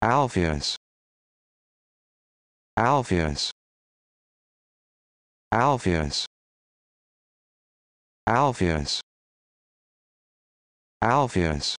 Alpheus Alpheus Alpheus Alpheus Alpheus